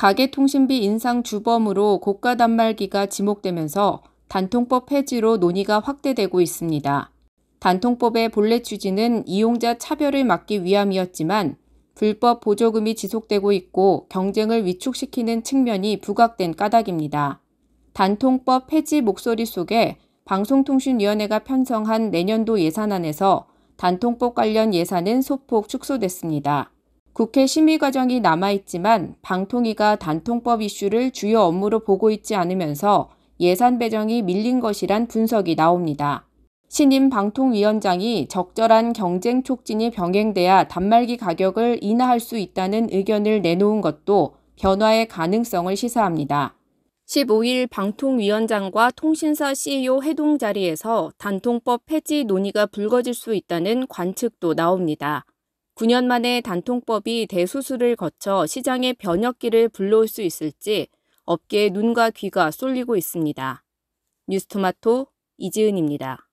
가계통신비 인상 주범으로 고가 단말기가 지목되면서 단통법 폐지로 논의가 확대되고 있습니다. 단통법의 본래 취지는 이용자 차별을 막기 위함이었지만 불법 보조금이 지속되고 있고 경쟁을 위축시키는 측면이 부각된 까닭입니다. 단통법 폐지 목소리 속에 방송통신위원회가 편성한 내년도 예산안에서 단통법 관련 예산은 소폭 축소됐습니다. 국회 심의 과정이 남아있지만 방통위가 단통법 이슈를 주요 업무로 보고 있지 않으면서 예산 배정이 밀린 것이란 분석이 나옵니다. 신임 방통위원장이 적절한 경쟁 촉진이 병행돼야 단말기 가격을 인하할 수 있다는 의견을 내놓은 것도 변화의 가능성을 시사합니다. 15일 방통위원장과 통신사 CEO 회동 자리에서 단통법 폐지 논의가 불거질 수 있다는 관측도 나옵니다. 9년 만에 단통법이 대수술을 거쳐 시장의 변혁기를 불러올 수 있을지 업계의 눈과 귀가 쏠리고 있습니다. 뉴스토마토 이지은입니다.